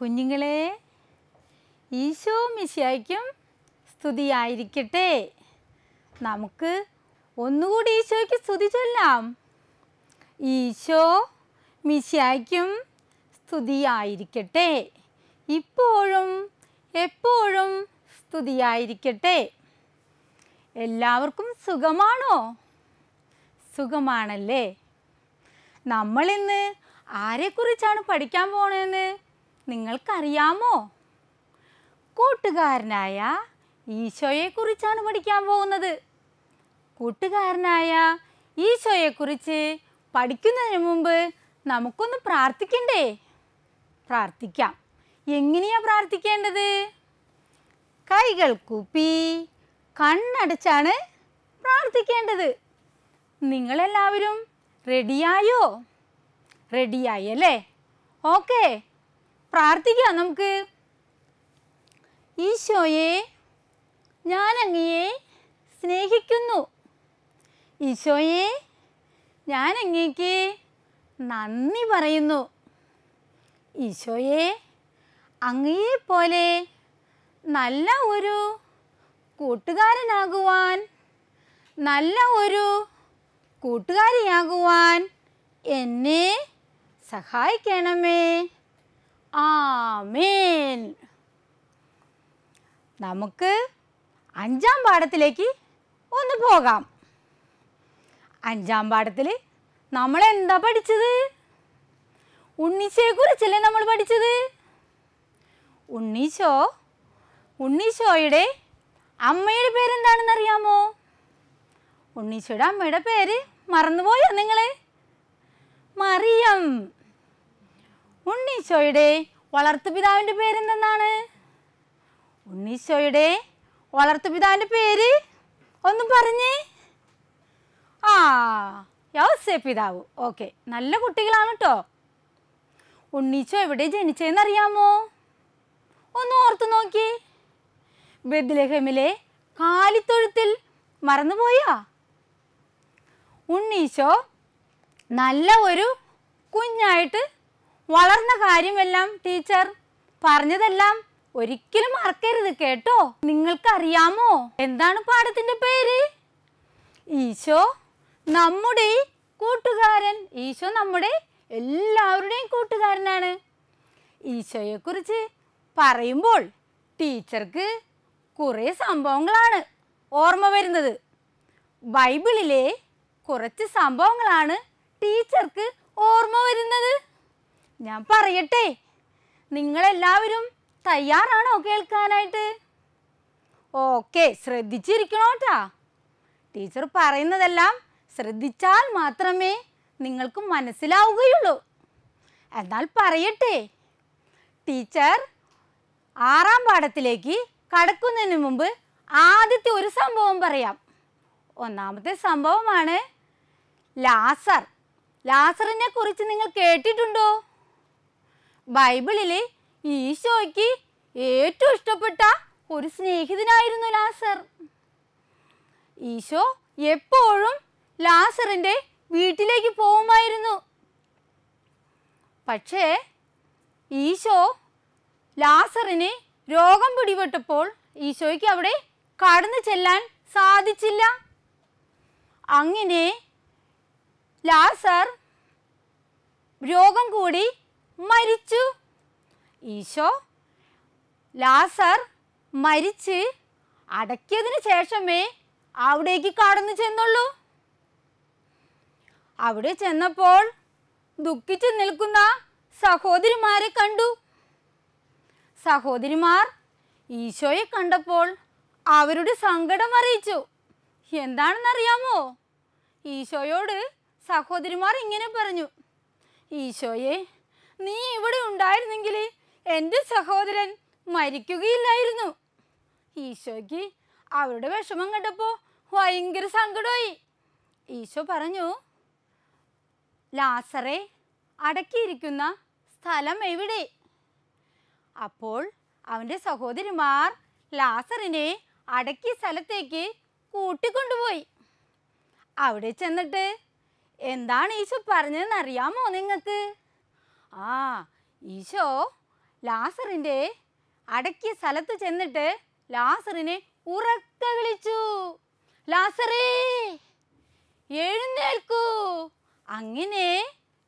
കുഞ്ഞുങ്ങളെ ഈശോ മിശിയായിക്കും സ്തുതിയായിരിക്കട്ടെ നമുക്ക് ഒന്നുകൂടി ഈശോയ്ക്ക് സ്തുതി ചൊല്ലാം ഈശോ മിശിയായിക്കും സ്തുതിയായിരിക്കട്ടെ ഇപ്പോഴും എപ്പോഴും സ്തുതിയായിരിക്കട്ടെ എല്ലാവർക്കും സുഖമാണോ സുഖമാണല്ലേ നമ്മളിന്ന് ആരെക്കുറിച്ചാണ് പഠിക്കാൻ പോണതെന്ന് നിങ്ങൾക്കറിയാമോ കൂട്ടുകാരനായ ഈശോയെക്കുറിച്ചാണ് പഠിക്കാൻ പോകുന്നത് കൂട്ടുകാരനായ ഈശോയെക്കുറിച്ച് പഠിക്കുന്നതിന് മുമ്പ് നമുക്കൊന്ന് പ്രാർത്ഥിക്കണ്ടേ പ്രാർത്ഥിക്കാം എങ്ങനെയാ പ്രാർത്ഥിക്കേണ്ടത് കൈകൾ കൂപ്പി കണ്ണടച്ചാണ് പ്രാർത്ഥിക്കേണ്ടത് നിങ്ങളെല്ലാവരും റെഡിയായോ റെഡിയായി അല്ലേ ഓക്കേ പ്രാർത്ഥിക്കാം നമുക്ക് ഈശോയെ ഞാൻ അങ്ങയെ സ്നേഹിക്കുന്നു ഈശോയെ ഞാൻ അങ്ങേക്ക് നന്ദി പറയുന്നു ഈശോയെ അങ്ങയെ പോലെ നല്ല ഒരു കൂട്ടുകാരനാകുവാൻ നല്ല ഒരു കൂട്ടുകാരിയാകുവാൻ എന്നെ സഹായിക്കണമേ ആമേൻ നമുക്ക് അഞ്ചാം പാഠത്തിലേക്ക് ഒന്ന് പോകാം അഞ്ചാം പാഠത്തിൽ നമ്മൾ എന്താ പഠിച്ചത് ഉണ്ണീശോയെക്കുറിച്ചല്ലേ നമ്മൾ പഠിച്ചത് ഉണ്ണീശോ ഉണ്ണീശോയുടെ അമ്മയുടെ പേരെന്താണെന്ന് അറിയാമോ ഉണ്ണീശോയുടെ അമ്മയുടെ പേര് മറന്നുപോയോ നിങ്ങൾ മറിയം ഉണ്ണീശോയുടെ വളർത്തുപിതാവിൻ്റെ പേരെന്തെന്നാണ് ഉണ്ണീശോയുടെ വളർത്തുപിതാവിൻ്റെ പേര് ഒന്ന് പറഞ്ഞേ ആ യോസേ പിതാവ് ഓക്കെ നല്ല കുട്ടികളാണ് കേട്ടോ ഉണ്ണീശോ എവിടെ ജനിച്ചതെന്ന് അറിയാമോ ഒന്ന് ഓർത്തു നോക്കി ബദ്ലഹമിലെ കാലിത്തൊഴുത്തിൽ മറന്നുപോയാ ഉണ്ണീശോ നല്ല ഒരു കുഞ്ഞായിട്ട് വളർന്ന കാര്യമെല്ലാം ടീച്ചർ പറഞ്ഞതെല്ലാം ഒരിക്കലും മറക്കരുത് കേട്ടോ നിങ്ങൾക്കറിയാമോ എന്താണ് പാഠത്തിന്റെ പേര് ഈശോ നമ്മുടെ കൂട്ടുകാരൻ ഈശോ നമ്മുടെ എല്ലാവരുടെയും കൂട്ടുകാരനാണ് ഈശോയെക്കുറിച്ച് പറയുമ്പോൾ ടീച്ചർക്ക് കുറേ സംഭവങ്ങളാണ് ഓർമ്മ വരുന്നത് ബൈബിളിലെ കുറച്ച് സംഭവങ്ങളാണ് ടീച്ചർക്ക് ഓർമ്മ വരുന്നത് ഞാൻ പറയട്ടെ നിങ്ങളെല്ലാവരും തയ്യാറാണോ കേൾക്കാനായിട്ട് ഓക്കെ ശ്രദ്ധിച്ചിരിക്കണോട്ടാ ടീച്ചർ പറയുന്നതെല്ലാം ശ്രദ്ധിച്ചാൽ മാത്രമേ നിങ്ങൾക്ക് മനസ്സിലാവുകയുള്ളൂ എന്നാൽ പറയട്ടെ ടീച്ചർ ആറാം പാഠത്തിലേക്ക് കടക്കുന്നതിന് മുമ്പ് ആദ്യത്തെ ഒരു സംഭവം പറയാം ഒന്നാമത്തെ സംഭവമാണ് ലാസർ ലാസറിനെ കുറിച്ച് നിങ്ങൾ കേട്ടിട്ടുണ്ടോ ബൈബിളിലെ ഈശോയ്ക്ക് ഏറ്റവും ഇഷ്ടപ്പെട്ട ഒരു സ്നേഹിതനായിരുന്നു ലാസർ ഈശോ എപ്പോഴും ലാസറിൻ്റെ വീട്ടിലേക്ക് പോകുമായിരുന്നു പക്ഷേ ഈശോ ലാസറിനെ രോഗം പിടിപെട്ടപ്പോൾ ഈശോയ്ക്ക് അവിടെ കടന്നു ചെല്ലാൻ സാധിച്ചില്ല അങ്ങനെ ലാസർ രോഗം കൂടി മരിച്ചു ഈശോ ലാസർ മരിച്ച് അടക്കിയതിന് ശേഷമേ അവിടേക്ക് കടന്നു ചെന്നുള്ളൂ അവിടെ ചെന്നപ്പോൾ ദുഃഖിച്ച് നിൽക്കുന്ന സഹോദരിമാരെ കണ്ടു സഹോദരിമാർ ഈശോയെ കണ്ടപ്പോൾ അവരുടെ സങ്കടം അറിയിച്ചു എന്താണെന്നറിയാമോ ഈശോയോട് സഹോദരിമാർ ഇങ്ങനെ പറഞ്ഞു ഈശോയെ നീ ഇവിടെ ഉണ്ടായിരുന്നെങ്കിൽ എൻ്റെ സഹോദരൻ മരിക്കുകയില്ലായിരുന്നു ഈശോയ്ക്ക് അവരുടെ വിഷമം കണ്ടപ്പോൾ ഭയങ്കര സങ്കടമായി ഈശോ പറഞ്ഞു ലാസറെ അടക്കിയിരിക്കുന്ന സ്ഥലം എവിടെ അപ്പോൾ അവൻ്റെ സഹോദരിമാർ ലാസറിനെ അടക്കിയ സ്ഥലത്തേക്ക് കൂട്ടിക്കൊണ്ടുപോയി അവിടെ ചെന്നിട്ട് എന്താണ് ഈശോ പറഞ്ഞതെന്ന് അറിയാമോ നിങ്ങൾക്ക് ആ ഈശോ ലാസറിൻ്റെ അടക്കിയ സ്ഥലത്ത് ചെന്നിട്ട് ലാസറിനെ ഉറക്ക വിളിച്ചു ലാസറേ എഴുന്നേൽക്കൂ അങ്ങനെ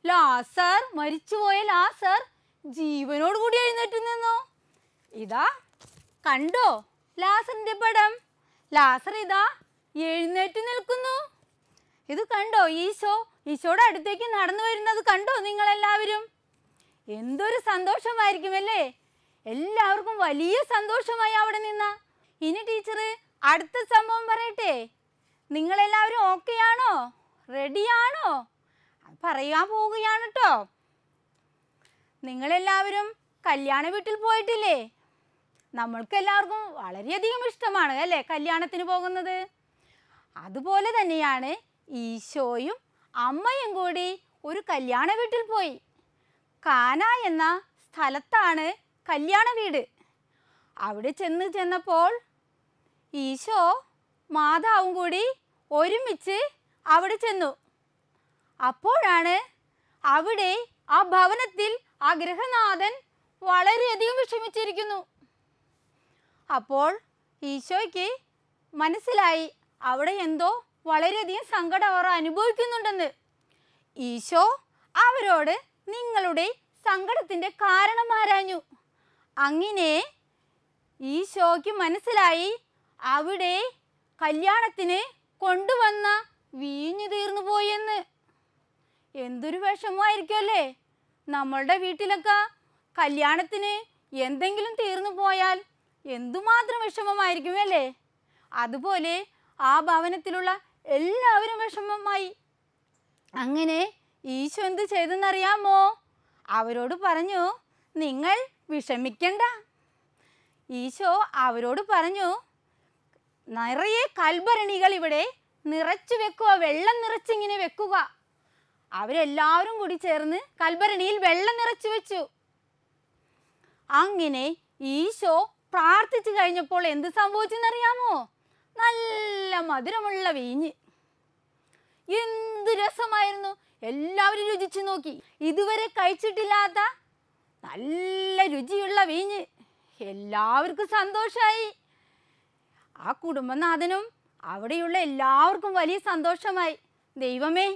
ലാസർ മരിച്ചുപോയ ലാസർ ജീവനോട് കൂടി എഴുന്നേറ്റ് നിന്നു ഇതാ കണ്ടോ ലാസറിൻ്റെ പടം ലാസർ ഇതാ എഴുന്നേറ്റ് നിൽക്കുന്നു ഇത് കണ്ടോ ഈശോ ഈശോയുടെ അടുത്തേക്ക് നടന്നു വരുന്നത് കണ്ടോ നിങ്ങളെല്ലാവരും എന്തൊരു സന്തോഷമായിരിക്കും അല്ലേ എല്ലാവർക്കും വലിയ സന്തോഷമായി അവിടെ നിന്ന ഇനി ടീച്ചർ അടുത്ത സംഭവം പറയട്ടെ നിങ്ങളെല്ലാവരും ഓക്കെ ആണോ റെഡിയാണോ പറയാൻ പോവുകയാണ് കേട്ടോ നിങ്ങളെല്ലാവരും കല്യാണ വീട്ടിൽ പോയിട്ടില്ലേ നമ്മൾക്കെല്ലാവർക്കും വളരെയധികം ഇഷ്ടമാണ് അല്ലേ കല്യാണത്തിന് പോകുന്നത് അതുപോലെ തന്നെയാണ് ഈശോയും അമ്മയും കൂടി ഒരു കല്യാണ വീട്ടിൽ പോയി കാന എന്ന സ്ഥലത്താണ് കല്യാണ വീട് അവിടെ ചെന്ന് ചെന്നപ്പോൾ ഈശോ മാതാവും കൂടി ഒരുമിച്ച് അവിടെ ചെന്നു അപ്പോഴാണ് അവിടെ ആ ഭവനത്തിൽ ആ ഗൃഹനാഥൻ വളരെയധികം വിഷമിച്ചിരിക്കുന്നു അപ്പോൾ ഈശോയ്ക്ക് മനസ്സിലായി അവിടെ എന്തോ വളരെയധികം സങ്കടം അവർ അനുഭവിക്കുന്നുണ്ടെന്ന് ഈശോ അവരോട് നിങ്ങളുടെ സങ്കടത്തിൻ്റെ കാരണം ആരാഞ്ഞു അങ്ങനെ ഈശോയ്ക്ക് മനസ്സിലായി അവിടെ കല്യാണത്തിന് കൊണ്ടുവന്ന വീഞ്ഞു തീർന്നു പോയെന്ന് എന്തൊരു വിഷമമായിരിക്കുമല്ലേ നമ്മളുടെ വീട്ടിലൊക്കെ കല്യാണത്തിന് എന്തെങ്കിലും തീർന്നു പോയാൽ എന്തുമാത്രം വിഷമമായിരിക്കും അല്ലേ അതുപോലെ ആ ഭവനത്തിലുള്ള എല്ലാവരും വിഷമമായി അങ്ങനെ ഈശോ എന്ത് ചെയ്തെന്നറിയാമോ അവരോട് പറഞ്ഞു നിങ്ങൾ വിഷമിക്കണ്ട ഈശോ അവരോട് പറഞ്ഞു നിറയെ കൽഭരണികൾ ഇവിടെ നിറച്ചു വെക്കുക വെള്ളം നിറച്ചിങ്ങനെ വെക്കുക അവരെല്ലാവരും കൂടി ചേർന്ന് കൽഭരണിയിൽ വെള്ളം നിറച്ചു വെച്ചു അങ്ങനെ ഈശോ പ്രാർത്ഥിച്ചു കഴിഞ്ഞപ്പോൾ എന്ത് സംഭവിച്ചെന്നറിയാമോ നല്ല മധുരമുള്ള വീഞ്ഞ് എന്ത് രസമായിരുന്നു എല്ലാവരും രുചിച്ചു നോക്കി ഇതുവരെ കഴിച്ചിട്ടില്ലാത്ത നല്ല രുചിയുള്ള വീഞ്ഞ് എല്ലാവർക്കും സന്തോഷമായി ആ കുടുംബനാഥനും അവിടെയുള്ള എല്ലാവർക്കും വലിയ സന്തോഷമായി ദൈവമേ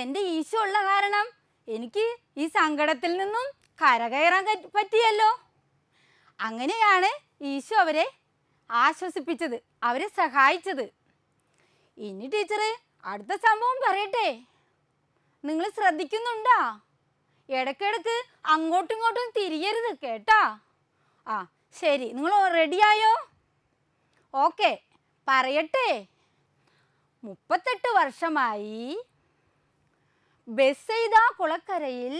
എൻ്റെ ഈശോ ഉള്ള കാരണം എനിക്ക് ഈ സങ്കടത്തിൽ നിന്നും കരകയറാൻ പറ്റിയല്ലോ അങ്ങനെയാണ് ഈശോ അവരെ ആശ്വസിപ്പിച്ചത് അവരെ സഹായിച്ചത് ഇനി ടീച്ചറ് അടുത്ത സംഭവം പറയട്ടെ നിങ്ങൾ ശ്രദ്ധിക്കുന്നുണ്ടാ ഇടക്കിടക്ക് അങ്ങോട്ടും ഇങ്ങോട്ടും തിരിയരുത് കേട്ടാ ആ ശരി നിങ്ങൾ റെഡിയായോ ഓക്കെ പറയട്ടെ മുപ്പത്തെട്ട് വർഷമായി ബെസൈദ കുളക്കരയിൽ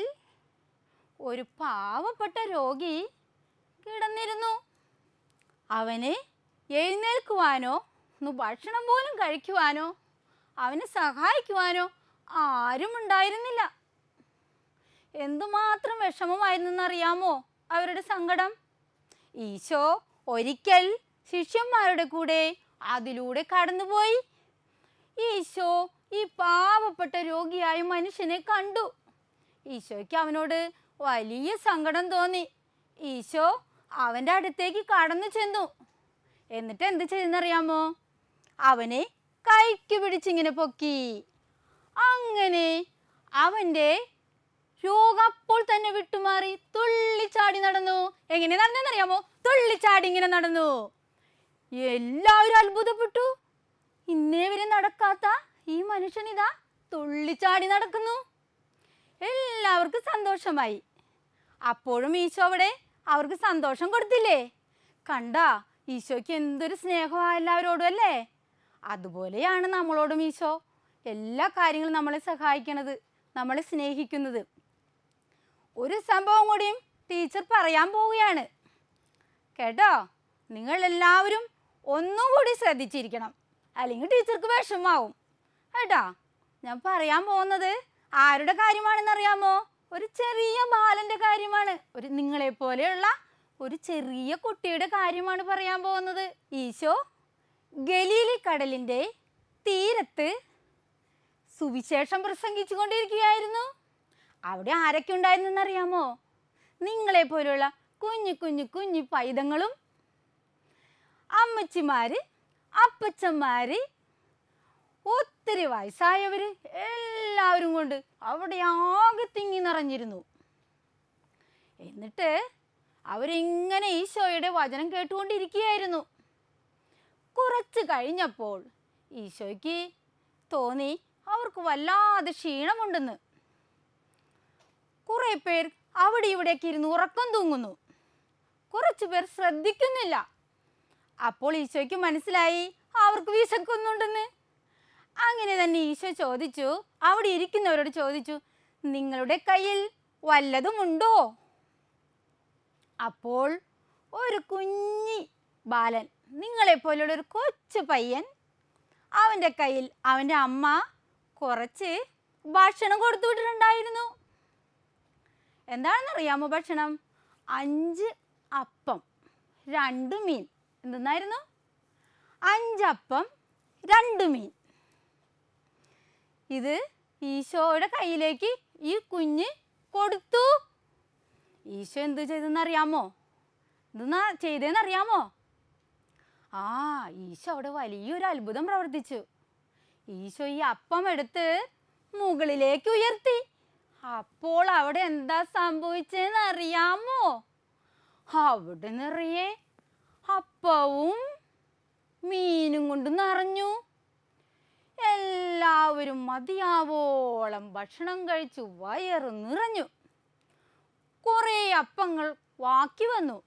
ഒരു പാവപ്പെട്ട രോഗി കിടന്നിരുന്നു അവന് എഴുന്നേൽക്കുവാനോ ഒന്ന് ഭക്ഷണം പോലും കഴിക്കുവാനോ അവനെ സഹായിക്കുവാനോ ആരും ഉണ്ടായിരുന്നില്ല എന്തുമാത്രം എന്നറിയാമോ അവരുടെ സങ്കടം ഈശോ ഒരിക്കൽ ശിഷ്യന്മാരുടെ കൂടെ അതിലൂടെ കടന്നുപോയി ഈശോ ഈ പാവപ്പെട്ട രോഗിയായ മനുഷ്യനെ കണ്ടു ഈശോയ്ക്ക് അവനോട് വലിയ സങ്കടം തോന്നി ഈശോ അവൻ്റെ അടുത്തേക്ക് കടന്നു ചെന്നു എന്നിട്ട് എന്ത് ചെയ്തെന്നറിയാമോ അവനെ കൈക്ക് പിടിച്ചിങ്ങനെ പൊക്കി അങ്ങനെ അവൻ്റെ രോഗം അപ്പോൾ തന്നെ വിട്ടുമാറി തുള്ളിച്ചാടി നടന്നു എങ്ങനെ നടന്നെന്നറിയാമോ തുള്ളിച്ചാടി ഇങ്ങനെ നടന്നു എല്ലാവരും അത്ഭുതപ്പെട്ടു ഇന്നേ വരെ നടക്കാത്ത ഈ മനുഷ്യൻ ഇതാ തുള്ളിച്ചാടി നടക്കുന്നു എല്ലാവർക്കും സന്തോഷമായി അപ്പോഴും ഈശോ അവിടെ അവർക്ക് സന്തോഷം കൊടുത്തില്ലേ കണ്ടാ ഈശോയ്ക്ക് എന്തൊരു സ്നേഹമാണ് എല്ലാവരോടും അല്ലേ അതുപോലെയാണ് നമ്മളോടും ഈശോ എല്ലാ കാര്യങ്ങളും നമ്മളെ സഹായിക്കണത് നമ്മളെ സ്നേഹിക്കുന്നത് ഒരു സംഭവം കൂടിയും ടീച്ചർ പറയാൻ പോവുകയാണ് കേട്ടോ നിങ്ങൾ എല്ലാവരും ഒന്നുകൂടി ശ്രദ്ധിച്ചിരിക്കണം അല്ലെങ്കിൽ ടീച്ചർക്ക് വിഷമാവും കേട്ടോ ഞാൻ പറയാൻ പോകുന്നത് ആരുടെ കാര്യമാണെന്നറിയാമോ ഒരു ചെറിയ ബാലൻ്റെ കാര്യമാണ് ഒരു നിങ്ങളെ പോലെയുള്ള ഒരു ചെറിയ കുട്ടിയുടെ കാര്യമാണ് പറയാൻ പോകുന്നത് ഈശോ ഗലീലി കടലിൻ്റെ തീരത്ത് സുവിശേഷം പ്രസംഗിച്ചു കൊണ്ടിരിക്കുകയായിരുന്നു അവിടെ ആരൊക്കെ ഉണ്ടായിരുന്നെന്നറിയാമോ നിങ്ങളെ പോലുള്ള കുഞ്ഞു കുഞ്ഞു കുഞ്ഞു പൈതങ്ങളും അമ്മച്ചിമാര് അപ്പച്ചന്മാര് ഒത്തിരി വയസ്സായവര് എല്ലാവരും കൊണ്ട് അവിടെ ആകെ തിങ്ങി നിറഞ്ഞിരുന്നു എന്നിട്ട് അവരിങ്ങനെ ഈശോയുടെ വചനം കേട്ടുകൊണ്ടിരിക്കുകയായിരുന്നു കുറച്ച് കഴിഞ്ഞപ്പോൾ ഈശോയ്ക്ക് തോന്നി അവർക്ക് വല്ലാതെ ക്ഷീണമുണ്ടെന്ന് കുറേ പേർ അവിടെ ഇവിടേക്ക് ഇരുന്ന് ഉറക്കം തൂങ്ങുന്നു കുറച്ചു പേർ ശ്രദ്ധിക്കുന്നില്ല അപ്പോൾ ഈശോയ്ക്ക് മനസ്സിലായി അവർക്ക് വിശക്കുന്നുണ്ടെന്ന് അങ്ങനെ തന്നെ ഈശോ ചോദിച്ചു അവിടെ ഇരിക്കുന്നവരോട് ചോദിച്ചു നിങ്ങളുടെ കയ്യിൽ വല്ലതുമുണ്ടോ അപ്പോൾ ഒരു കുഞ്ഞി ബാലൻ നിങ്ങളെപ്പോലുള്ള ഒരു കൊച്ചു പയ്യൻ അവൻ്റെ കയ്യിൽ അവൻ്റെ അമ്മ കുറച്ച് ഭക്ഷണം കൊടുത്തു വിട്ടിട്ടുണ്ടായിരുന്നു എന്താണെന്നറിയാമോ ഭക്ഷണം അഞ്ച് അപ്പം രണ്ട് മീൻ എന്തെന്നായിരുന്നു അഞ്ചപ്പം രണ്ട് മീൻ ഇത് ഈശോയുടെ കയ്യിലേക്ക് ഈ കുഞ്ഞ് കൊടുത്തു ഈശോ എന്ത് ചെയ്തെന്നറിയാമോ ഇതെന്നാ അറിയാമോ ആ ഈശോ അവിടെ വലിയൊരു അത്ഭുതം പ്രവർത്തിച്ചു ഈശോ ഈ അപ്പം എടുത്ത് മുകളിലേക്ക് ഉയർത്തി അപ്പോൾ അവിടെ എന്താ സംഭവിച്ചതെന്ന് അറിയാമോ അവിടെ നിറയെ അപ്പവും മീനും കൊണ്ട് നിറഞ്ഞു എല്ലാവരും മതിയാവോളം ഭക്ഷണം കഴിച്ചു വയറ് നിറഞ്ഞു കുറേ അപ്പങ്ങൾ ബാക്കി വന്നു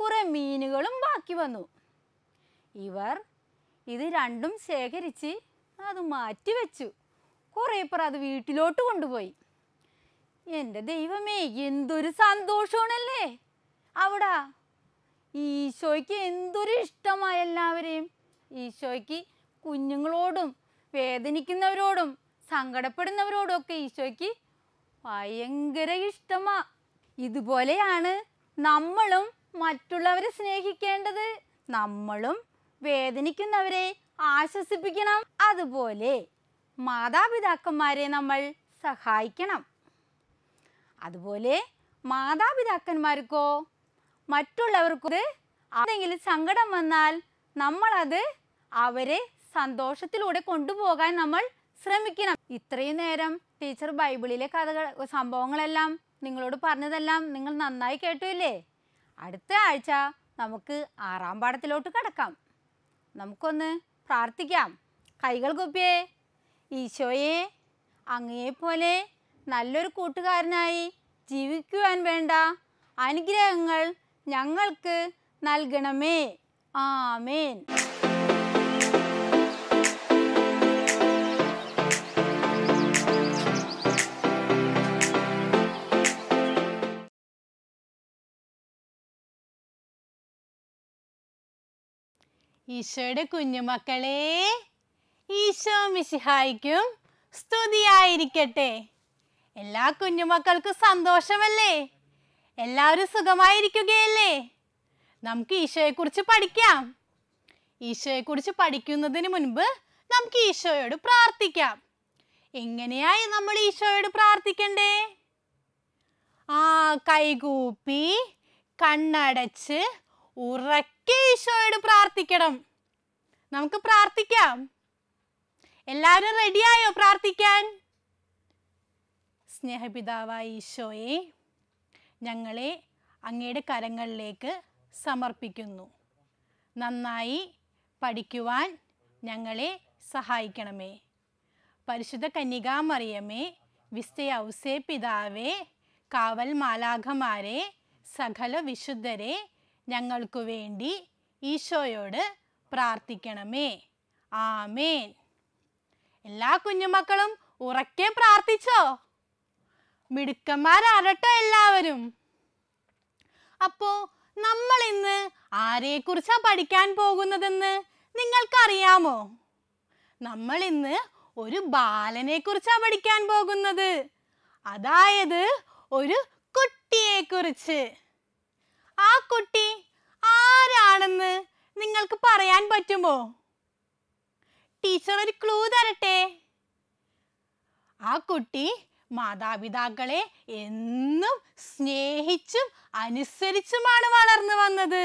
കുറേ മീനുകളും ബാക്കി വന്നു ഇവർ ഇത് രണ്ടും ശേഖരിച്ച് അത് മാറ്റി വെച്ചു കുറേ പേർ അത് വീട്ടിലോട്ട് കൊണ്ടുപോയി എൻ്റെ ദൈവമേ എന്തൊരു സന്തോഷമാണല്ലേ അവിടെ ഈശോയ്ക്ക് എന്തൊരു ഇഷ്ടമായ എല്ലാവരെയും ഈശോയ്ക്ക് കുഞ്ഞുങ്ങളോടും വേദനിക്കുന്നവരോടും സങ്കടപ്പെടുന്നവരോടും ഒക്കെ ഈശോയ്ക്ക് ഭയങ്കര ഇഷ്ടമാ ഇതുപോലെയാണ് നമ്മളും മറ്റുള്ളവരെ സ്നേഹിക്കേണ്ടത് നമ്മളും വേദനിക്കുന്നവരെ ആശ്വസിപ്പിക്കണം അതുപോലെ മാതാപിതാക്കന്മാരെ നമ്മൾ സഹായിക്കണം അതുപോലെ മാതാപിതാക്കന്മാർക്കോ മറ്റുള്ളവർക്കോ ആരെങ്കിലും സങ്കടം വന്നാൽ നമ്മളത് അവരെ സന്തോഷത്തിലൂടെ കൊണ്ടുപോകാൻ നമ്മൾ ശ്രമിക്കണം ഇത്രയും നേരം ടീച്ചർ ബൈബിളിലെ കഥകൾ സംഭവങ്ങളെല്ലാം നിങ്ങളോട് പറഞ്ഞതെല്ലാം നിങ്ങൾ നന്നായി കേട്ടില്ലേ അടുത്ത ആഴ്ച നമുക്ക് ആറാം പാഠത്തിലോട്ട് കടക്കാം നമുക്കൊന്ന് പ്രാർത്ഥിക്കാം കൈകൾ കുപ്പിയേ ഈശോയെ അങ്ങയെപ്പോലെ നല്ലൊരു കൂട്ടുകാരനായി ജീവിക്കുവാൻ വേണ്ട അനുഗ്രഹങ്ങൾ ഞങ്ങൾക്ക് നൽകണമേ ആമേൻ ഈശോയുടെ കുഞ്ഞുമക്കളെ ഈശോ മിശിഹായിക്കും സ്തുതിയായിരിക്കട്ടെ എല്ലാ കുഞ്ഞുമക്കൾക്കും സന്തോഷമല്ലേ എല്ലാവരും സുഖമായിരിക്കുകയല്ലേ നമുക്ക് ഈശോയെക്കുറിച്ച് പഠിക്കാം ഈശോയെക്കുറിച്ച് പഠിക്കുന്നതിന് മുൻപ് നമുക്ക് ഈശോയോട് പ്രാർത്ഥിക്കാം എങ്ങനെയായി നമ്മൾ ഈശോയോട് പ്രാർത്ഥിക്കണ്ടേ ആ കൈകൂപ്പി കണ്ണടച്ച് ഉറക്കെ ഈശോയോട് പ്രാർത്ഥിക്കണം നമുക്ക് പ്രാർത്ഥിക്കാം എല്ലാവരും റെഡിയായോ പ്രാർത്ഥിക്കാൻ സ്നേഹപിതാവായ ഈശോയെ ഞങ്ങളെ അങ്ങയുടെ കരങ്ങളിലേക്ക് സമർപ്പിക്കുന്നു നന്നായി പഠിക്കുവാൻ ഞങ്ങളെ സഹായിക്കണമേ പരിശുദ്ധ കന്യകാമറിയമേ വിസ്തയ ഔസേ പിതാവേ കാവൽ മാലാഖമാരെ സകല വിശുദ്ധരെ ഞങ്ങൾക്കു വേണ്ടി ഈശോയോട് പ്രാർത്ഥിക്കണമേ ആമേൻ എല്ലാ കുഞ്ഞുമക്കളും ഉറക്കെ പ്രാർത്ഥിച്ചോ മിടുക്കന്മാരാകട്ടോ എല്ലാവരും അപ്പോ നമ്മൾ ഇന്ന് ആരെക്കുറിച്ചാ പഠിക്കാൻ പോകുന്നതെന്ന് നിങ്ങൾക്കറിയാമോ നമ്മൾ ഇന്ന് ഒരു ബാലനെ കുറിച്ചാ പഠിക്കാൻ പോകുന്നത് അതായത് ഒരു കുട്ടിയെ കുറിച്ച് ആ കുട്ടി ആരാണെന്ന് നിങ്ങൾക്ക് പറയാൻ പറ്റുമോ ടീച്ചർ ഒരു ക്ലൂ തരട്ടെ ആ കുട്ടി മാതാപിതാക്കളെ എന്നും സ്നേഹിച്ചും അനുസരിച്ചുമാണ് വളർന്നു വന്നത്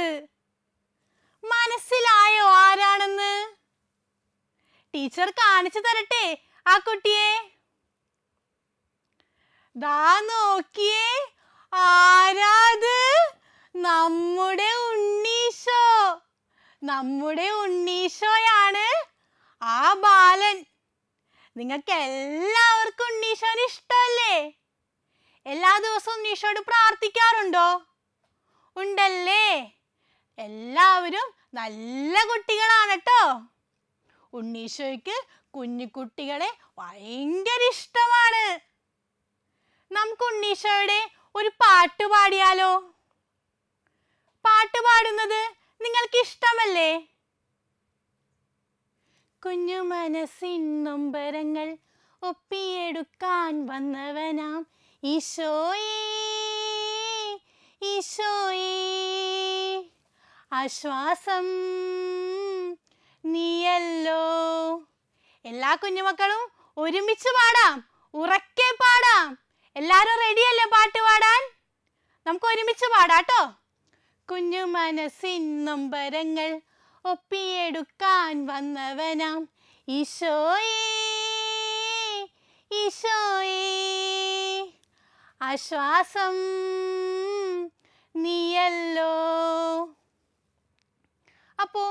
മനസ്സിലായോ ആരാണെന്ന് ടീച്ചർ കാണിച്ചു തരട്ടെ ആ കുട്ടിയെ ദാ നോക്കിയേ ആരാത് നമ്മുടെ ഉണ്ണീശോ നമ്മുടെ ഉണ്ണീശോയാണ് ആ ബാലൻ നിങ്ങൾക്ക് എല്ലാവർക്കും ഉണ്ണീശോന് ഇഷ്ടമല്ലേ എല്ലാ ദിവസവും ഉണ്ണീശോട് പ്രാർത്ഥിക്കാറുണ്ടോ ഉണ്ടല്ലേ എല്ലാവരും നല്ല കുട്ടികളാണ് കേട്ടോ ഉണ്ണീശോയ്ക്ക് കുട്ടികളെ ഭയങ്കര ഇഷ്ടമാണ് നമുക്ക് ഉണ്ണീശോയുടെ ഒരു പാട്ട് പാടിയാലോ പാട്ട് പാടുന്നത് നിങ്ങൾക്ക് ഇഷ്ടമല്ലേ കുഞ്ഞു മനസ്സിൻ നൊമ്പരങ്ങൾ ഒപ്പിയെടുക്കാൻ വന്നവനാം ഈശോയേ ഈശോയേ ആശ്വാസം നീയല്ലോ എല്ലാ കുഞ്ഞുമക്കളും ഒരുമിച്ച് പാടാം ഉറക്കെ പാടാം എല്ലാവരും റെഡിയല്ലേ പാട്ട് പാടാൻ നമുക്ക് ഒരുമിച്ച് പാടാട്ടോ കേട്ടോ കുഞ്ഞു മനസ്സിന്നും വരങ്ങൾ ഒപ്പിയെടുക്കാൻ വന്നവനാം ഈശോയേ ഈശോയേ ആശ്വാസം നീയല്ലോ അപ്പോ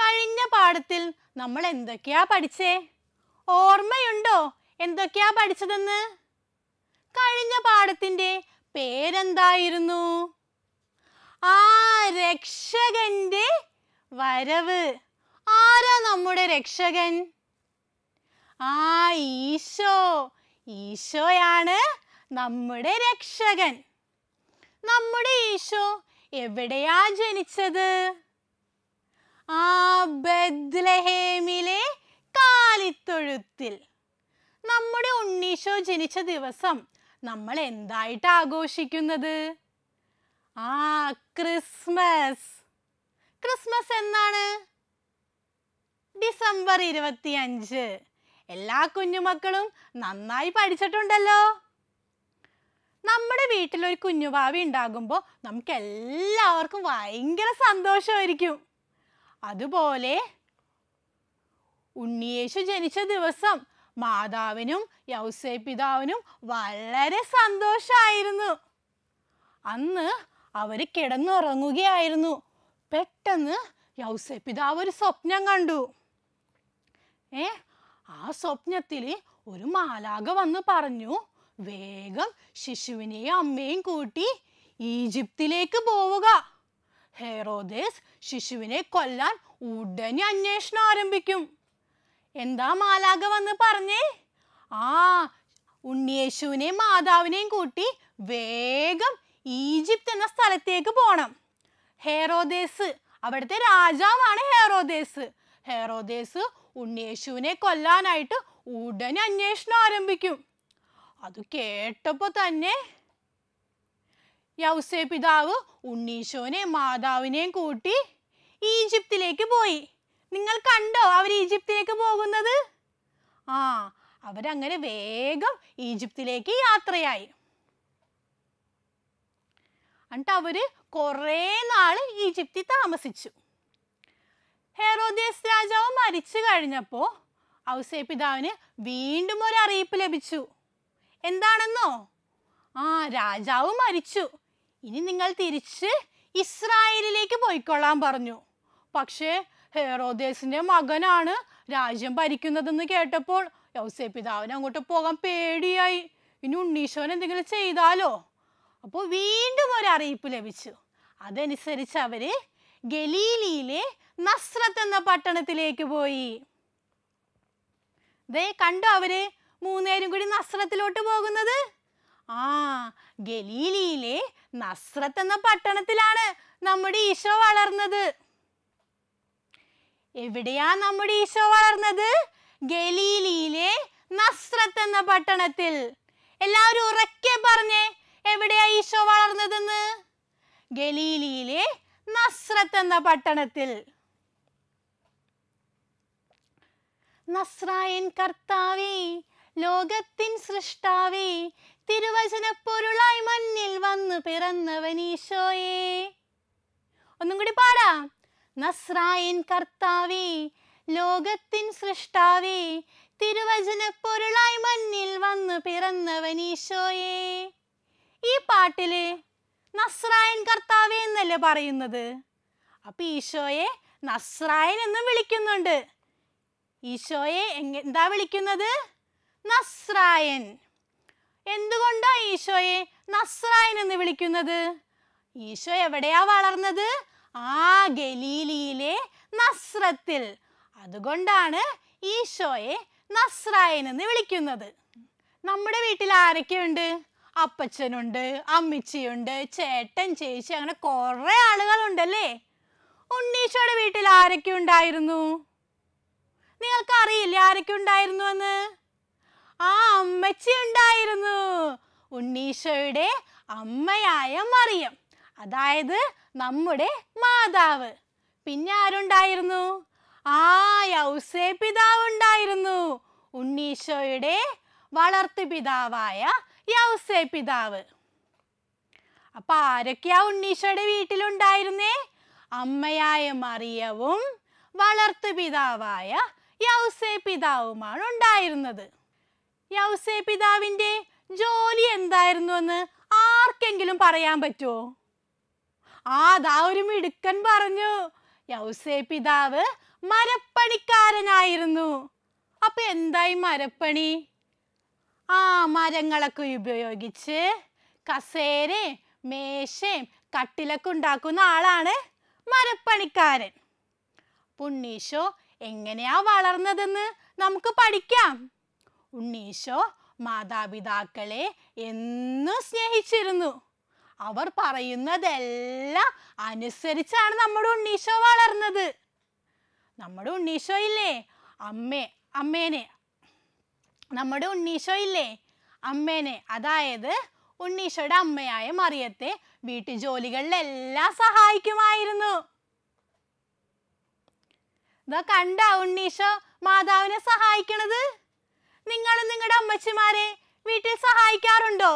കഴിഞ്ഞ പാഠത്തിൽ നമ്മൾ എന്തൊക്കെയാ പഠിച്ചേ ഓർമ്മയുണ്ടോ എന്തൊക്കെയാ പഠിച്ചതെന്ന് കഴിഞ്ഞ പാഠത്തിൻ്റെ പേരെന്തായിരുന്നു ആ രക്ഷകന്റെ വരവ് ആരാ നമ്മുടെ രക്ഷകൻ ആ ഈശോ ഈശോയാണ് നമ്മുടെ രക്ഷകൻ നമ്മുടെ ഈശോ എവിടെയാ ജനിച്ചത് ആ ബദ്ലഹേമിലെ കാലിത്തൊഴുത്തിൽ നമ്മുടെ ഉണ്ണീശോ ജനിച്ച ദിവസം നമ്മൾ എന്തായിട്ട് ആഘോഷിക്കുന്നത് ആ ക്രിസ്മസ് ക്രിസ്മസ് എന്നാണ് ഡിസംബർ അഞ്ച് എല്ലാ കുഞ്ഞുമക്കളും നന്നായി പഠിച്ചിട്ടുണ്ടല്ലോ നമ്മുടെ വീട്ടിൽ ഒരു കുഞ്ഞുഭാവി ഉണ്ടാകുമ്പോൾ നമുക്ക് എല്ലാവർക്കും ഭയങ്കര സന്തോഷമായിരിക്കും അതുപോലെ ഉണ്ണിയേശു ജനിച്ച ദിവസം മാതാവിനും യൗസേ പിതാവിനും വളരെ സന്തോഷമായിരുന്നു അന്ന് അവർ കിടന്നുറങ്ങുകയായിരുന്നു പെട്ടെന്ന് യൗസപിതാവ് ഒരു സ്വപ്നം കണ്ടു ഏ ആ സ്വപ്നത്തിൽ ഒരു മാലാക വന്ന് പറഞ്ഞു വേഗം ശിശുവിനെയും അമ്മയും കൂട്ടി ഈജിപ്തിലേക്ക് പോവുക ഹെറോദേസ് ശിശുവിനെ കൊല്ലാൻ ഉടനെ അന്വേഷണം ആരംഭിക്കും എന്താ മാലാക വന്ന് പറഞ്ഞേ ആ ഉണ്ണിയേശുവിനെയും മാതാവിനെയും കൂട്ടി വേഗം ഈജിപ്ത് എന്ന സ്ഥലത്തേക്ക് പോകണം ഹേറോദേസ് അവിടുത്തെ രാജാവാണ് ഹേറോദേസ് ഹേറോദേസ് ഉണ്ണിയേശുവിനെ കൊല്ലാനായിട്ട് ഉടനെ അന്വേഷണം ആരംഭിക്കും അത് കേട്ടപ്പോൾ തന്നെ യൗസേ പിതാവ് ഉണ്ണീശോനെ മാതാവിനെയും കൂട്ടി ഈജിപ്തിലേക്ക് പോയി നിങ്ങൾ കണ്ടോ അവർ ഈജിപ്തിലേക്ക് പോകുന്നത് ആ അവരങ്ങനെ വേഗം ഈജിപ്തിലേക്ക് യാത്രയായി എന്നിട്ട് അവർ കുറേ നാൾ ഈജിപ്തിൽ താമസിച്ചു ഹെറോദേസ് രാജാവ് മരിച്ചു കഴിഞ്ഞപ്പോൾ ഔസേ പിതാവിന് വീണ്ടും ഒരു അറിയിപ്പ് ലഭിച്ചു എന്താണെന്നോ ആ രാജാവ് മരിച്ചു ഇനി നിങ്ങൾ തിരിച്ച് ഇസ്രായേലിലേക്ക് പോയിക്കൊള്ളാൻ പറഞ്ഞു പക്ഷേ ഹെറോദേസിൻ്റെ മകനാണ് രാജ്യം ഭരിക്കുന്നതെന്ന് കേട്ടപ്പോൾ ഔസേ പിതാവിന് അങ്ങോട്ട് പോകാൻ പേടിയായി ഇനി ഉണ്ണീശോൻ എന്തെങ്കിലും ചെയ്താലോ അപ്പോൾ വീണ്ടും ഒരു അറിയിപ്പ് ലഭിച്ചു അതനുസരിച്ച് അവർ ഗലീലിയിലെ നസ്രത്ത് എന്ന പട്ടണത്തിലേക്ക് പോയി ദേ കണ്ടോ അവര് മൂന്നേരും കൂടി നസ്രത്തിലോട്ട് പോകുന്നത് ആ ഗലീലിയിലെ നസ്രത്ത് എന്ന പട്ടണത്തിലാണ് നമ്മുടെ ഈശോ വളർന്നത് എവിടെയാ നമ്മുടെ ഈശോ വളർന്നത് ഗലീലിയിലെ നസ്രത്ത് എന്ന പട്ടണത്തിൽ എല്ലാവരും ഉറക്കെ പറഞ്ഞേ എവിടെയാ ഈശോ വളർന്നതെന്ന് ഗലീലിയിലെ നസ്രത്ത് എന്ന പട്ടണത്തിൽ നസ്രായൻ കർത്താവേ ലോകത്തിൻ സൃഷ്ടാവേ തിരുവചന പൊരുളായി മണ്ണിൽ വന്നു ഈശോയേ ഒന്നും കൂടി പാടാ നസ്രായൻ കർത്താവേ ലോകത്തിൻ സൃഷ്ടാവേ തിരുവചന പൊരുളായി മണ്ണിൽ വന്നു ഈശോയേ ഈ പാട്ടില് നസ്രായൻ കർത്താവെ എന്നല്ലേ പറയുന്നത് അപ്പൊ ഈശോയെ നസ്രായൻ എന്ന് വിളിക്കുന്നുണ്ട് ഈശോയെ എന്താ വിളിക്കുന്നത് നസ്രായൻ എന്തുകൊണ്ടാ ഈശോയെ നസ്രായൻ എന്ന് വിളിക്കുന്നത് ഈശോ എവിടെയാ വളർന്നത് ആ ഗലീലിയിലെ നസ്രത്തിൽ അതുകൊണ്ടാണ് ഈശോയെ നസ്രായൻ എന്ന് വിളിക്കുന്നത് നമ്മുടെ വീട്ടിൽ ആരൊക്കെയുണ്ട് അപ്പച്ചനുണ്ട് അമ്മച്ചിയുണ്ട് ചേട്ടൻ ചേച്ചി അങ്ങനെ കുറേ ആളുകളുണ്ടല്ലേ ഉണ്ണീശോയുടെ വീട്ടിൽ ആരൊക്കെ ഉണ്ടായിരുന്നു നിങ്ങൾക്ക് അറിയില്ലേ ആരൊക്കെ ഉണ്ടായിരുന്നു എന്ന് ആ അമ്മച്ചി ഉണ്ടായിരുന്നു ഉണ്ണീശോയുടെ അമ്മയായ മറിയം അതായത് നമ്മുടെ മാതാവ് പിന്നെ ആരുണ്ടായിരുന്നു ആ യൗസേ പിതാവ് ഉണ്ടായിരുന്നു ഉണ്ണീശോയുടെ വളർത്തു പിതാവായ യൗസേ പിതാവ് അപ്പൊ ആരൊക്കെയാ ഉണ്ണീശോയുടെ വീട്ടിലുണ്ടായിരുന്നേ അമ്മയായ മറിയവും വളർത്തു പിതാവായ യൗസേ പിതാവുമാണ് ഉണ്ടായിരുന്നത് യൗസേ പിതാവിൻ്റെ ജോലി എന്തായിരുന്നു എന്ന് ആർക്കെങ്കിലും പറയാൻ പറ്റുമോ ആ അതാ ഒരു മിടുക്കൻ പറഞ്ഞു യൗസേ പിതാവ് മരപ്പണിക്കാരനായിരുന്നു അപ്പൊ എന്തായി മരപ്പണി ആ മരങ്ങളൊക്കെ ഉപയോഗിച്ച് കസേരയും മേശയും കട്ടിലൊക്കെ ഉണ്ടാക്കുന്ന ആളാണ് മരപ്പണിക്കാരൻ ഉണ്ണീശോ എങ്ങനെയാ വളർന്നതെന്ന് നമുക്ക് പഠിക്കാം ഉണ്ണീശോ മാതാപിതാക്കളെ എന്നും സ്നേഹിച്ചിരുന്നു അവർ പറയുന്നതെല്ലാം അനുസരിച്ചാണ് നമ്മുടെ ഉണ്ണീശോ വളർന്നത് നമ്മുടെ ഉണ്ണീശോ ഇല്ലേ അമ്മേ അമ്മേനെ നമ്മുടെ ഉണ്ണീശോ ഇല്ലേ അമ്മേനെ അതായത് ഉണ്ണീശോയുടെ അമ്മയായ മറിയത്തെ വീട്ടു ജോലികളിലെല്ലാം സഹായിക്കുമായിരുന്നു ഇതാ കണ്ട ഉണ്ണീശോ മാതാവിനെ സഹായിക്കണത് നിങ്ങൾ നിങ്ങളുടെ അമ്മച്ചിമാരെ വീട്ടിൽ സഹായിക്കാറുണ്ടോ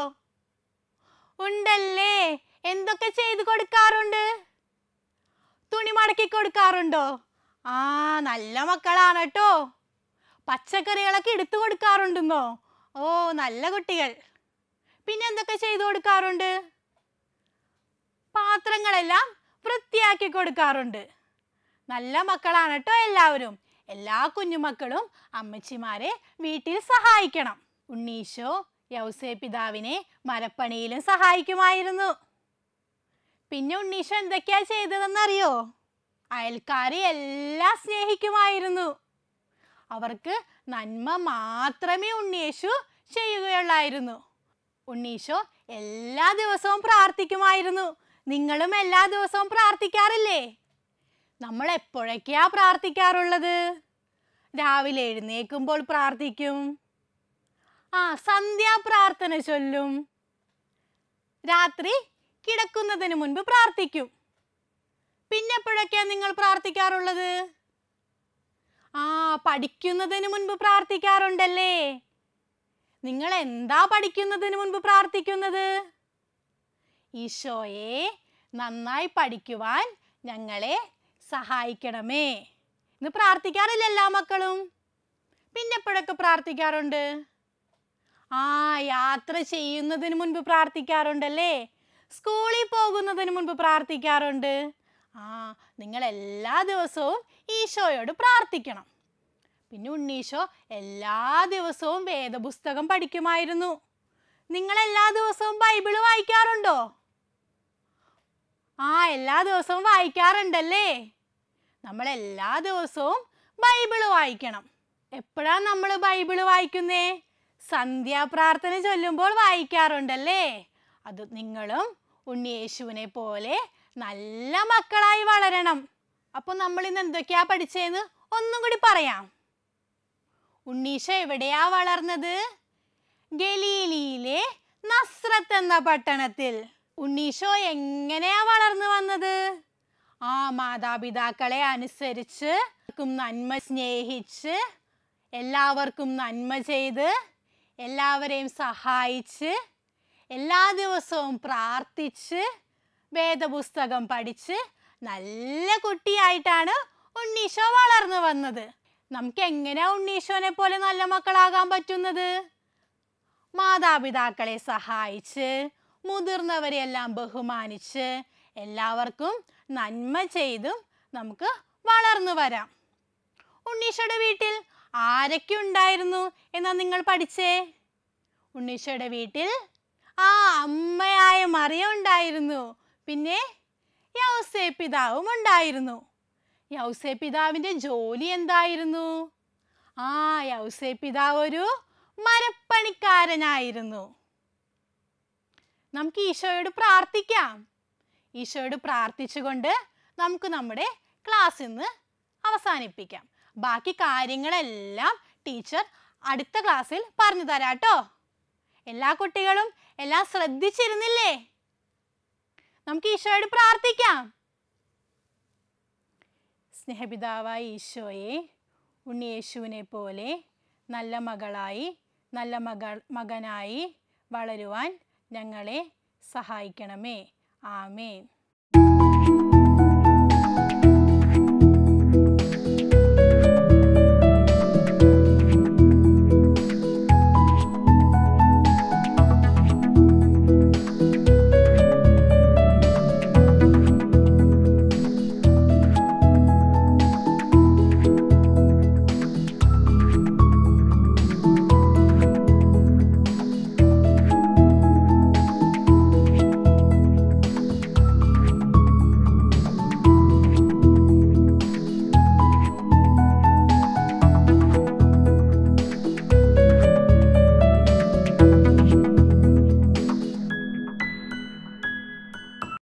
ഉണ്ടല്ലേ എന്തൊക്കെ ചെയ്തു കൊടുക്കാറുണ്ട് തുണി മടക്കി കൊടുക്കാറുണ്ടോ ആ നല്ല മക്കളാണ് കേട്ടോ പച്ചക്കറികളൊക്കെ എടുത്തു കൊടുക്കാറുണ്ടെന്നോ ഓ നല്ല കുട്ടികൾ പിന്നെ എന്തൊക്കെ ചെയ്തു കൊടുക്കാറുണ്ട് പാത്രങ്ങളെല്ലാം വൃത്തിയാക്കി കൊടുക്കാറുണ്ട് നല്ല മക്കളാണ് കേട്ടോ എല്ലാവരും എല്ലാ കുഞ്ഞുമക്കളും അമ്മച്ചിമാരെ വീട്ടിൽ സഹായിക്കണം ഉണ്ണീശോ യൗസേ പിതാവിനെ മരപ്പണിയിലും സഹായിക്കുമായിരുന്നു പിന്നെ ഉണ്ണീശോ എന്തൊക്കെയാ ചെയ്തതെന്നറിയോ അയൽക്കാരെ എല്ലാം സ്നേഹിക്കുമായിരുന്നു അവർക്ക് നന്മ മാത്രമേ ഉണ്ണിയേശു ചെയ്യുകയുള്ളായിരുന്നു ഉണ്ണീശോ എല്ലാ ദിവസവും പ്രാർത്ഥിക്കുമായിരുന്നു നിങ്ങളും എല്ലാ ദിവസവും പ്രാർത്ഥിക്കാറില്ലേ നമ്മൾ എപ്പോഴൊക്കെയാ പ്രാർത്ഥിക്കാറുള്ളത് രാവിലെ എഴുന്നേൽക്കുമ്പോൾ പ്രാർത്ഥിക്കും ആ സന്ധ്യാപ്രാർത്ഥന ചൊല്ലും രാത്രി കിടക്കുന്നതിന് മുൻപ് പ്രാർത്ഥിക്കും പിന്നെപ്പോഴൊക്കെയാ നിങ്ങൾ പ്രാർത്ഥിക്കാറുള്ളത് ആ പഠിക്കുന്നതിന് മുൻപ് പ്രാർത്ഥിക്കാറുണ്ടല്ലേ നിങ്ങൾ എന്താ പഠിക്കുന്നതിന് മുൻപ് പ്രാർത്ഥിക്കുന്നത് ഈശോയെ നന്നായി പഠിക്കുവാൻ ഞങ്ങളെ സഹായിക്കണമേ ഇന്ന് പ്രാർത്ഥിക്കാറില്ല എല്ലാ മക്കളും പിന്നെ എപ്പോഴൊക്കെ പ്രാർത്ഥിക്കാറുണ്ട് ആ യാത്ര ചെയ്യുന്നതിന് മുൻപ് പ്രാർത്ഥിക്കാറുണ്ടല്ലേ സ്കൂളിൽ പോകുന്നതിന് മുൻപ് പ്രാർത്ഥിക്കാറുണ്ട് ആ നിങ്ങൾ എല്ലാ ദിവസവും ഈശോയോട് പ്രാർത്ഥിക്കണം പിന്നെ ഉണ്ണീശോ എല്ലാ ദിവസവും വേദപുസ്തകം പഠിക്കുമായിരുന്നു നിങ്ങൾ എല്ലാ ദിവസവും ബൈബിള് വായിക്കാറുണ്ടോ ആ എല്ലാ ദിവസവും വായിക്കാറുണ്ടല്ലേ നമ്മൾ എല്ലാ ദിവസവും ബൈബിള് വായിക്കണം എപ്പോഴാണ് നമ്മൾ ബൈബിള് വായിക്കുന്നേ സന്ധ്യാപ്രാർത്ഥന ചൊല്ലുമ്പോൾ വായിക്കാറുണ്ടല്ലേ അത് നിങ്ങളും ഉണ്ണിയേശുവിനെ പോലെ നല്ല മക്കളായി വളരണം അപ്പോൾ നമ്മൾ ഇന്ന് എന്തൊക്കെയാ പഠിച്ചതെന്ന് ഒന്നും കൂടി പറയാം ഉണ്ണീഷ എവിടെയാ വളർന്നത് ഗലീലിയിലെ നസ്രത്ത് എന്ന പട്ടണത്തിൽ ഉണ്ണീഷോ എങ്ങനെയാ വളർന്നു വന്നത് ആ മാതാപിതാക്കളെ അനുസരിച്ച് നന്മ സ്നേഹിച്ച് എല്ലാവർക്കും നന്മ ചെയ്ത് എല്ലാവരെയും സഹായിച്ച് എല്ലാ ദിവസവും പ്രാർത്ഥിച്ച് വേദപുസ്തകം പഠിച്ച് നല്ല കുട്ടിയായിട്ടാണ് ഉണ്ണീശോ വളർന്നു വന്നത് നമുക്ക് എങ്ങനെയാ ഉണ്ണീശോനെ പോലെ നല്ല മക്കളാകാൻ പറ്റുന്നത് മാതാപിതാക്കളെ സഹായിച്ച് എല്ലാം ബഹുമാനിച്ച് എല്ലാവർക്കും നന്മ ചെയ്തും നമുക്ക് വളർന്നു വരാം ഉണ്ണീശോയുടെ വീട്ടിൽ ആരൊക്കെ ഉണ്ടായിരുന്നു എന്നാ നിങ്ങൾ പഠിച്ചേ ഉണ്ണീശോയുടെ വീട്ടിൽ ആ അമ്മയായ മറിയ ഉണ്ടായിരുന്നു പിന്നെ യൗസെ പിതാവും ഉണ്ടായിരുന്നു യൗസെ പിതാവിൻ്റെ ജോലി എന്തായിരുന്നു ആ യൗസെ പിതാവ് ഒരു മരപ്പണിക്കാരനായിരുന്നു നമുക്ക് ഈശോയോട് പ്രാർത്ഥിക്കാം ഈശോയോട് പ്രാർത്ഥിച്ചുകൊണ്ട് നമുക്ക് നമ്മുടെ ക്ലാസ് ഇന്ന് അവസാനിപ്പിക്കാം ബാക്കി കാര്യങ്ങളെല്ലാം ടീച്ചർ അടുത്ത ക്ലാസ്സിൽ പറഞ്ഞു തരാട്ടോ എല്ലാ കുട്ടികളും എല്ലാം ശ്രദ്ധിച്ചിരുന്നില്ലേ നമുക്ക് ഈശോയോട് പ്രാർത്ഥിക്കാം സ്നേഹപിതാവായി ഈശോയെ യേശുവിനെ പോലെ നല്ല മകളായി നല്ല മകൾ മകനായി വളരുവാൻ ഞങ്ങളെ സഹായിക്കണമേ ആമേൻ